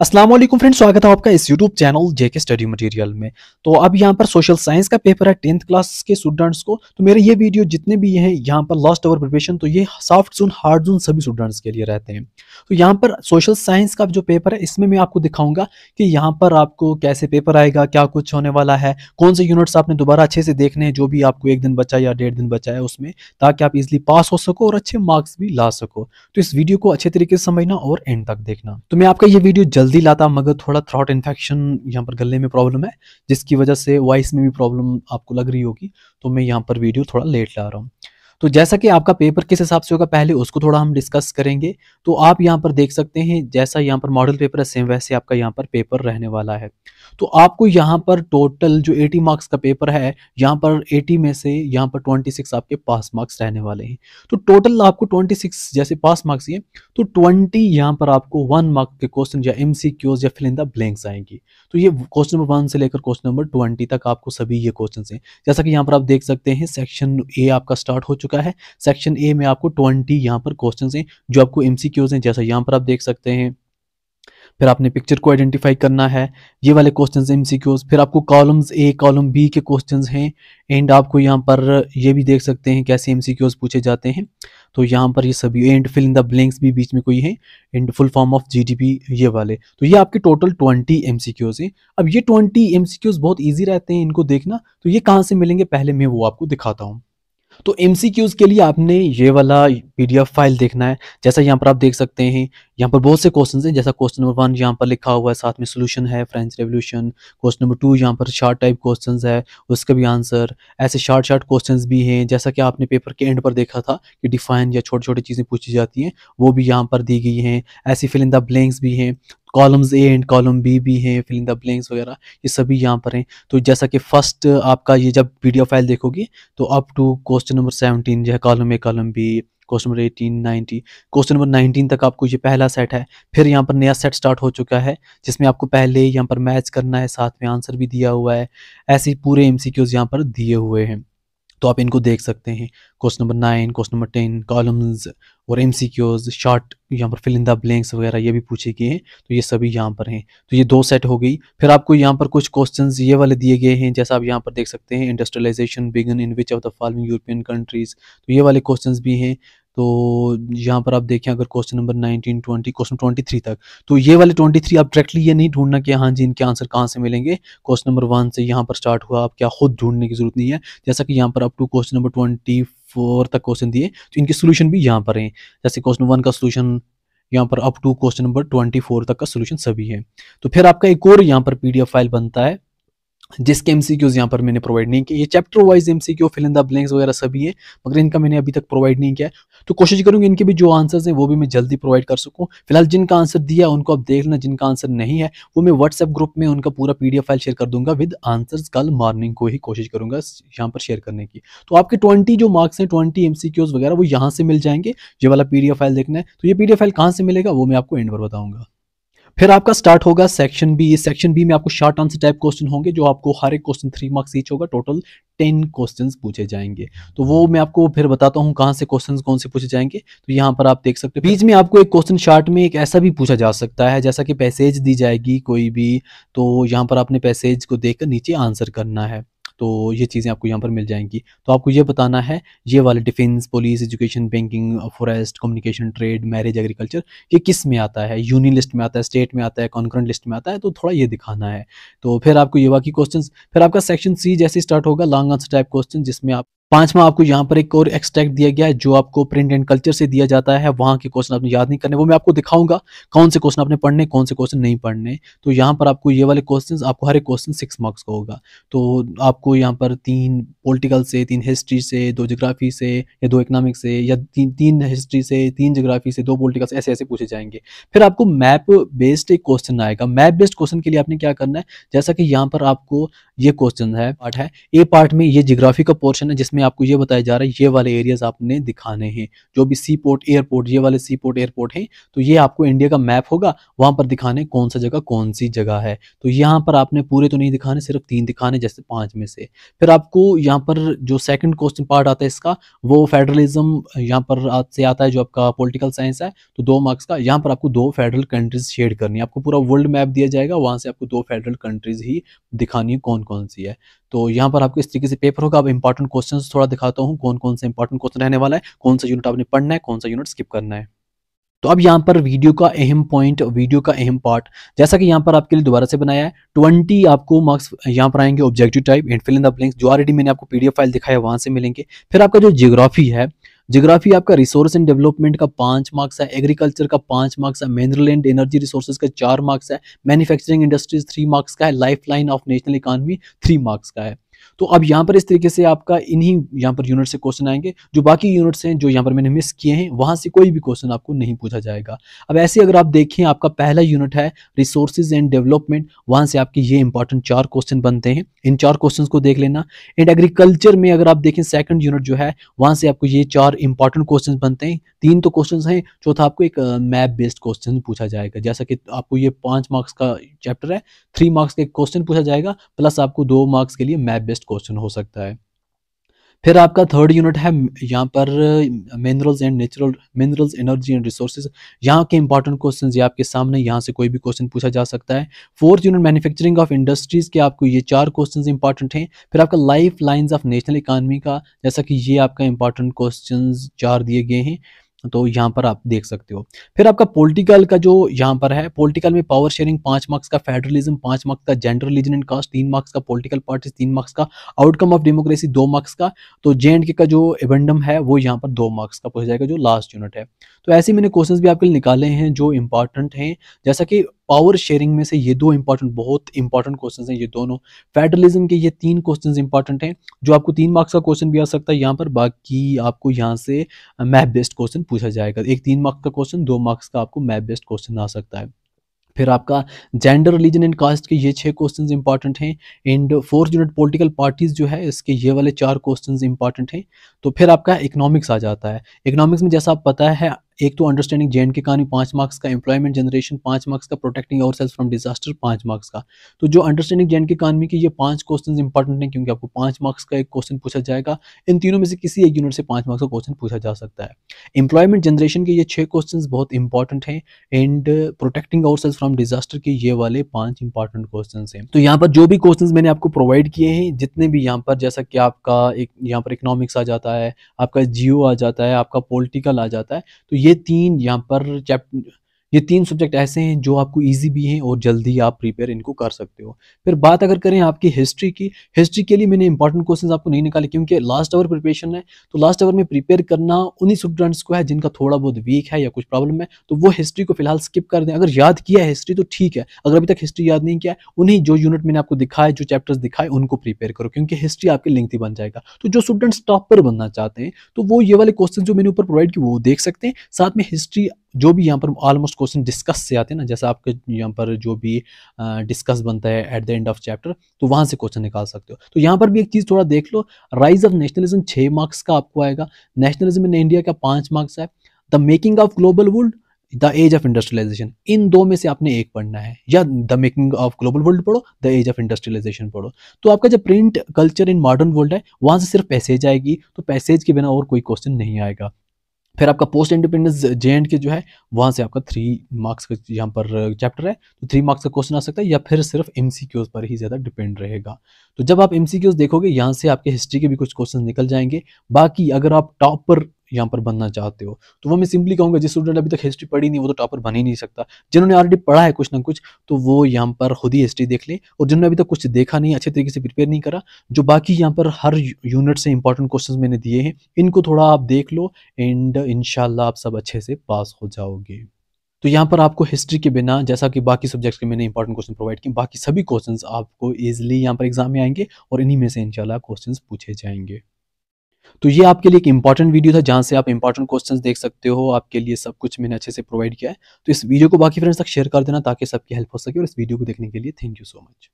Aslam friends स्वागत है आपका इस YouTube channel JK study material में तो अब यहाँ पर सोशल साइंस का पेपर है टेंथ क्लास के स्टूडेंट्स को तो मेरे ये वीडियो जितने भी हैं यहाँ पर लास्ट आवर प्रिपरेशन तो ये सॉफ्ट जोन हार्ड जोन सभी स्टूडेंट्स के लिए रहते हैं तो यहाँ पर सोशल साइंस का जो पेपर है इसमें मैं आपको दिखाऊंगा कि यहाँ पर आपको कैसे पेपर आएगा क्या कुछ होने वाला है कौन से यूनिट्स आपने दोबारा अच्छे से देखने हैं जो भी आपको एक दिन बचा या डेढ़ दिन बचा है उसमें ताकि आप इजिली पास हो सको और अच्छे मार्क्स भी ला सको तो इस वीडियो को अच्छे तरीके से समझना और एंड तक देखना तो मैं आपका ये वीडियो जल्द जल्दी लाता मगर थोड़ा थ्रॉट इन्फेक्शन यहाँ पर गले में प्रॉब्लम है जिसकी वजह से वॉइस में भी प्रॉब्लम आपको लग रही होगी तो मैं यहाँ पर वीडियो थोड़ा लेट ला रहा हूँ तो जैसा कि आपका पेपर किस हिसाब से होगा पहले उसको थोड़ा हम डिस्कस करेंगे तो आप यहाँ पर देख सकते हैं जैसा यहाँ पर मॉडल पेपर है सेम वैसे आपका यहाँ पर पेपर रहने वाला है तो आपको यहाँ पर टोटल जो 80 मार्क्स का पेपर है यहाँ पर 80 में से यहाँ पर 26 आपके पास मार्क्स रहने वाले हैं तो टोटल आपको 26 जैसे पास मार्क्स ये तो 20 यहाँ पर आपको वन मार्क के क्वेश्चन या एम या फिल इन द ब्लैंक्स आएंगी तो ये क्वेश्चन नंबर वन से लेकर क्वेश्चन नंबर ट्वेंटी तक आपको सभी ये क्वेश्चन हैं जैसा कि यहाँ पर आप देख सकते हैं सेक्शन ए आपका स्टार्ट हो चुका चुका है सेक्शन ए में आपको ट्वेंटी यहाँ पर क्वेश्चन हैं जो आपको एम हैं जैसा यहाँ पर आप देख सकते हैं फिर आपने पिक्चर को आइडेंटिफाई करना है ये वाले क्वेश्चन एम फिर आपको कॉलम्स ए कॉलम बी के क्वेश्चन हैं एंड आपको यहाँ पर ये भी देख सकते हैं कैसे एम पूछे जाते हैं तो यहाँ पर ये सभी and fill in the blanks भी बीच में कोई है and full form of GDP ये वाले तो ये आपके टोटल ट्वेंटी एम हैं अब ये ट्वेंटी एम बहुत ईजी रहते हैं इनको देखना तो ये कहाँ से मिलेंगे पहले मैं वो आपको दिखाता हूँ तो एम के लिए आपने ये वाला पी फाइल देखना है जैसा यहाँ पर आप देख सकते हैं यहाँ पर बहुत से क्वेश्चन हैं जैसा क्वेश्चन नंबर वन यहाँ पर लिखा हुआ है साथ में सोल्यूशन है French revolution question number two यहाँ पर शार्ट टाइप क्वेश्चन है उसका भी आंसर ऐसे शार्ट शार्ट क्वेश्चन भी हैं जैसा कि आपने पेपर के एंड पर देखा था कि डिफाइन या छोटी छोटी चीज़ें पूछी जाती हैं वो भी यहाँ पर दी गई हैं ऐसी फिल इन द ब्लैंक्स भी हैं columns A and column B भी हैं फिलिंग द ब्लैंक्स वगैरह ये सभी यहाँ पर हैं तो जैसा कि फर्स्ट आपका ये जब वीडियो फाइल देखोगे तो up to question number seventeen जो है column A column B question number eighteen ninety question number nineteen तक आपको ये पहला सेट है फिर यहाँ पर नया सेट स्टार्ट हो चुका है जिसमें आपको पहले यहाँ पर मैच करना है साथ में आंसर भी दिया हुआ है ऐसे पूरे एम सी यहाँ पर दिए हुए हैं तो आप इनको देख सकते हैं question number nine question number ten columns और एम सी क्यूज शॉर्ट यहाँ पर फिलिंदा ब्लैंक्स वगैरह ये भी पूछे गए हैं तो ये सभी यहाँ पर हैं तो ये दो सेट हो गई फिर आपको यहाँ पर कुछ क्वेश्चन ये वाले दिए गए हैं जैसा आप यहाँ पर देख सकते हैं industrialisation began in which of the following European countries तो ये वाले क्वेश्चन भी हैं तो यहाँ पर आप देखें अगर क्वेश्चन नंबर 19, 20, क्वेश्चन 23 तक तो ये वाले 23 आप डायरेक्टली ये नहीं ढूंढना कि हाँ जी इनके आंसर कहाँ से मिलेंगे क्वेश्चन नंबर वन से यहाँ पर स्टार्ट हुआ आप क्या खुद ढूंढने की जरूरत नहीं है जैसा कि यहाँ पर up to question number twenty तक क्वेश्चन दिए तो इनके सोल्यूशन भी यहाँ पर हैं जैसे क्वेश्चन वन का सोल्यूशन यहाँ पर up to question number twenty four तक का सोल्यूशन सभी है तो फिर आपका एक और यहाँ पर एफ फाइल बनता है जिसके एम सी क्यूज़ यहाँ पर मैंने प्रोवाइड नहीं किया ये chapter wise M C Q fill in the blanks वगैरह सभी है मगर इनका मैंने अभी तक प्रोवाइड नहीं किया तो कोशिश करूँगी इनके भी जो आंसर्स हैं वो भी मैं जल्दी प्रोवाइड कर सकूँ फिलहाल जिनका आंसर दिया उनको आप देख लेना जिनका आंसर नहीं है वो मैं व्हाट्सएप ग्रुप में उनका पूरा पी फाइल शेयर कर दूंगा विद आंसर्स कल मॉर्निंग को ही कोशिश करूँगा यहाँ पर शेयर करने की तो आपके ट्वेंटी जो मार्क्स हैं ट्वेंटी एम सी क्यूज़ वगैरह वो यहाँ से मिल जाएंगे ये वाला पी फाइल देखना है तो ये पी फाइल कहाँ से मिलेगा वो मैं आपको एंड पर बताऊँगा फिर आपका स्टार्ट होगा सेक्शन बी सेक्शन बी में आपको शॉर्ट आंसर टाइप क्वेश्चन होंगे जो आपको हर एक क्वेश्चन थ्री मार्क्स ईच होगा टोटल टेन क्वेश्चंस पूछे जाएंगे तो वो मैं आपको फिर बताता हूँ कहाँ से क्वेश्चंस कौन से पूछे जाएंगे तो यहाँ पर आप देख सकते हो बीच में आपको एक क्वेश्चन शार्ट में एक ऐसा भी पूछा जा सकता है जैसा कि पैसेज दी जाएगी कोई भी तो यहाँ पर आपने पैसेज को देख नीचे आंसर करना है तो ये चीज़ें आपको यहाँ पर मिल जाएंगी तो आपको ये बताना है ये वाले defence police education banking forest communication trade marriage agriculture ये किस में आता है यूनियन लिस्ट में आता है स्टेट में आता है कॉन्करेंट लिस्ट में आता है तो थोड़ा ये दिखाना है तो फिर आपको ये बाकी क्वेश्चन फिर आपका सेक्शन सी जैसे स्टार्ट होगा लॉन्ग आंसर टाइप क्वेश्चन जिसमें आप पांचवा आपको यहाँ पर एक और एक्सट्रैक्ट दिया गया है जो आपको प्रिंट एंड कल्चर से दिया जाता है वहां के क्वेश्चन आपने याद नहीं करने वो मैं आपको दिखाऊंगा कौन से क्वेश्चन आपने पढ़ने कौन से क्वेश्चन नहीं पढ़ने तो यहाँ पर आपको ये वाले क्वेश्चन आपको हर एक क्वेश्चन सिक्स मार्क्स का होगा तो आपको यहाँ पर तीन पोलिटिकल से तीन हिस्ट्री से दो जोग्राफी से या दो इकनॉमिक से या तीन तीन हिस्ट्री से तीन जोग्राफी से दो पोलिटिकल से ऐसे ऐसे पूछे जाएंगे फिर आपको मैप बेस्ड एक क्वेश्चन आएगा मैप बेस्ड क्वेश्चन के लिए आपने क्या करना है जैसा कि यहाँ पर आपको ये क्वेश्चन है पार्ट है ए पार्ट में ये जोग्राफी का पोर्शन है जिसमें इसमें आपको ये बताया जा रहा है ये वाले एरियाज आपने दिखाने हैं जो भी सी पोर्ट एयरपोर्ट ये वाले सी पोर्ट एयरपोर्ट हैं तो ये आपको इंडिया का मैप होगा वहाँ पर दिखाने कौन सा जगह कौन सी जगह है तो यहाँ पर आपने पूरे तो नहीं दिखाने सिर्फ तीन दिखाने जैसे पाँच में से फिर आपको यहाँ पर जो सेकेंड क्वेश्चन पार्ट आता है इसका वो फेडरलिज्म यहाँ पर से आता है जो आपका पोलिटिकल साइंस है तो दो मार्क्स का यहाँ पर आपको दो फेडरल कंट्रीज शेड करनी है आपको पूरा वर्ल्ड मैप दिया जाएगा वहाँ से आपको दो फेडरल कंट्रीज ही दिखानी है कौन कौन सी है तो यहाँ पर आपको इस तरीके से पेपर होगा अब इंपॉर्टेंट क्वेश्चन थोड़ा दिखाता हूँ कौन कौन से इंपॉर्टेंट क्वेश्चन रहने वाला है कौन सा यूनिट आपने पढ़ना है कौन सा यूनिट स्किप करना है तो अब यहाँ पर वीडियो का अहम पॉइंट वीडियो का अहम पार्ट जैसा कि यहाँ पर आपके लिए दोबारा से बनाया है ट्वेंटी आपको मार्क्स यहाँ पर आएंगे objective type and fill in the blanks जो ऑलरेडी मैंने आपको पीडीएफ फाइल दिखाया वहाँ से मिलेंगे फिर आपका जो जियोग्राफी है जियोग्राफी आपका रिसोर्स एंड डेवलपमेंट का पांच मार्क्स है एग्रीकल्चर का पांच मार्क्स है एंड एनर्जी रिसोर्सेज का चार मार्क्स है मैन्युफैक्चरिंग इंडस्ट्रीज थ्री मार्क्स का है life line of national economy three marks का है तो अब यहाँ पर इस तरीके से आपका इन्हीं यहाँ पर यूनिट से क्वेश्चन आएंगे जो बाकी यूनिट्स हैं जो यहाँ पर मैंने मिस किए हैं वहाँ से कोई भी क्वेश्चन आपको नहीं पूछा जाएगा अब ऐसे अगर आप देखें आपका पहला यूनिट है रिसोर्सेज एंड डेवलपमेंट वहाँ से आपके ये इंपॉर्टेंट चार क्वेश्चन बनते हैं इन चार क्वेश्चन को देख लेना एंड एग्रीकल्चर में अगर आप देखें सेकेंड यूनिट जो है वहाँ से आपको ये चार इंपॉर्टेंट क्वेश्चन बनते हैं तीन तो क्वेश्चन हैं चौथा आपको एक मैप बेस्ड क्वेश्चन पूछा जाएगा जैसा कि आपको ये पाँच मार्क्स का चैप्टर है थ्री मार्क्स का एक क्वेश्चन पूछा जाएगा प्लस आपको दो मार्क्स के लिए मैप बेस्ट क्वेश्चन हो सकता है फिर आपका थर्ड यूनिट है यहाँ पर minerals and natural minerals energy and resources यहाँ के इंपॉर्टेंट क्वेश्चन ये आपके सामने यहाँ से कोई भी क्वेश्चन पूछा जा सकता है fourth unit manufacturing of industries के आपको ये चार क्वेश्चन इंपॉर्टेंट हैं फिर आपका life lines of national economy का जैसा कि ये आपका इंपॉर्टेंट क्वेश्चन चार दिए गए हैं तो यहाँ पर आप देख सकते हो फिर आपका पॉलिटिकल का जो यहाँ पर है पॉलिटिकल में पावर शेयरिंग पांच मार्क्स का फेडरलिज्म पांच मार्क्स का जेंडर रिलीजन एंड कास्ट तीन मार्क्स का पॉलिटिकल पार्टीज तीन मार्क्स का आउटकम ऑफ डेमोक्रेसी दो मार्क्स का तो जे एंड के का जो एवेंडम है वो यहाँ पर दो मार्क्स का पूछा जाएगा जो लास्ट यूनिट है तो ऐसे मैंने क्वेश्चन भी आपके लिए निकाले हैं जो इंपॉर्टेंट हैं जैसा कि पावर शेयरिंग में से ये दो इंपॉर्टेंट बहुत इंपॉर्टेंट क्वेश्चन हैं ये दोनों फेडरलिज्म के ये तीन क्वेश्चन इंपॉर्टेंट हैं जो आपको तीन मार्क्स का क्वेश्चन भी आ सकता है यहाँ पर बाकी आपको यहाँ से मैथ बेस्ड क्वेश्चन पूछ पूछा जाएगा एक तीन मार्क्स का क्वेश्चन दो मार्क्स का आपको मैप बेस्ड क्वेश्चन आ सकता है फिर आपका जेंडर रिलीजन एंड कास्ट के ये छह क्वेश्चन इंपॉर्टेंट हैं and fourth unit political parties जो है इसके ये वाले चार क्वेश्चन इंपॉर्टेंट हैं तो फिर आपका इकोनॉमिक्स आ जाता है इकोनॉमिक्स में जैसा आप पता है एक तो अंडरस्टैंडिंग जे के कहानी पांच मार्क्स का एम्प्लॉयमेंट जनरेशन पांच मार्क्स का protecting our self from disaster पांच मार्क्स का तो जो अंडरस्टैंडिंग जे के कहानी की ये पांच क्वेश्चन इंपॉर्टेंट है क्योंकि आपको पांच मार्क्स का एक क्वेश्चन पूछा जाएगा इन तीनों में से किसी एक यूनिट से पांच मार्क्स का क्वेश्चन पूछा जा सकता है एम्प्लॉयमेंट जनरेशन के ये छह क्वेश्चन बहुत इंपॉर्टेंट है and protecting our self from disaster के ये वाले पांच इंपॉर्टेंट क्वेश्चन हैं तो यहाँ पर जो भी क्वेश्चन मैंने आपको प्रोवाइड किए हैं जितने भी यहाँ पर जैसा कि आपका एक यहाँ पर इकोनॉमिक्स आ जाता है आपका जियो आ जाता है आपका पोलिटिकल आ जाता है तो ये ये तीन यहाँ पर चैप्ट ये तीन सब्जेक्ट ऐसे हैं जो आपको ईजी भी हैं और जल्दी आप प्रिपेयर इनको कर सकते हो फिर बात अगर करें आपकी हिस्ट्री की हिस्ट्री के लिए मैंने इंपॉर्टेंट क्वेश्चन आपको नहीं निकाले क्योंकि लास्ट आवर प्रिपरेशन है तो लास्ट आवर में प्रिपेयर करना उन्हीं स्टूडेंट्स को है जिनका थोड़ा बहुत वीक है या कुछ प्रॉब्लम है तो वो हिस्ट्री को फिलहाल स्किप कर दें अगर याद किया है हिस्ट्री तो ठीक है अगर अभी तक हिस्ट्री याद नहीं किया उन्हीं जो यूनिट मैंने आपको दिखाए जो चैप्टर्स दिखाए उनको प्रिपेयर करो क्योंकि हिस्ट्री आपके लिंक बन जाएगा तो जो स्टूडेंट्स टॉपर बनना चाहते हैं तो वो ये वाले क्वेश्चन जो मैंने ऊपर प्रोवाइड किए वो देख सकते हैं साथ में हिस्ट्री जो भी यहाँ पर ऑलमोस्ट क्वेश्चन डिस्कस से आते हैं ना जैसा आपके यहाँ पर जो भी डिस्कस बनता है at the end of chapter तो वहाँ से क्वेश्चन निकाल सकते हो तो यहाँ पर भी एक चीज़ थोड़ा देख लो राइज ऑफ नेशनलिज्म छः मार्क्स का आपको आएगा नेशनलिज्म इन इंडिया का पाँच मार्क्स है the making of global world the age of industrialisation इन दो में से आपने एक पढ़ना है या the making of global world पढ़ो द एज ऑफ इंडस्ट्रियलाइजेशन पढ़ो तो आपका जब print culture in modern world है वहाँ से सिर्फ पैसेज आएगी तो पैसेज के बिना और कोई क्वेश्चन नहीं आएगा फिर आपका पोस्ट इंडिपेंडेंस जे एंड के जो है वहाँ से आपका थ्री मार्क्स का यहाँ पर चैप्टर uh, है तो थ्री मार्क्स का क्वेश्चन आ सकता है या फिर सिर्फ एम पर ही ज़्यादा डिपेंड रहेगा तो जब आप एम देखोगे यहाँ से आपके हिस्ट्री के भी कुछ क्वेश्चन निकल जाएंगे बाकी अगर आप टॉप पर यहाँ पर बनना चाहते हो तो वो मैं सिंपली कहूँगा जिस स्टूडेंट अभी तक हिस्ट्री पढ़ी नहीं वो तो टॉपर बन ही नहीं सकता जिन्होंने ऑलरेडी पढ़ा है कुछ ना कुछ तो वो यहाँ पर खुद ही हिस्ट्री देख ले और जिन्होंने अभी तक कुछ देखा नहीं अच्छे तरीके से प्रिपेयर नहीं करा जो बाकी यहाँ पर हर यूनिट से इंपॉर्टेंट क्वेश्चन मैंने दिए हैं इनको थोड़ा आप देख लो एंड इन आप सब अच्छे से पास हो जाओगे तो यहाँ पर आपको हिस्ट्री के बिना जैसा कि बाकी सब्जेक्ट्स के मैंने इंपॉर्टेंट क्वेश्चन प्रोवाइड किए बाकी सभी क्वेश्चन आपको ईजिली यहाँ पर एग्जाम में आएंगे और इन्हीं में से इंशाल्लाह क्वेश्चन पूछे जाएंगे तो ये आपके लिए एक इंपॉर्टेंट वीडियो था जहाँ से आप इंपॉर्टेंट क्वेश्चन देख सकते हो आपके लिए सब कुछ मैंने अच्छे से प्रोवाइड किया है तो इस वीडियो को बाकी फ्रेंड्स तक शेयर कर देना ताकि सबकी हेल्प हो सके और इस वीडियो को देखने के लिए थैंक यू सो मच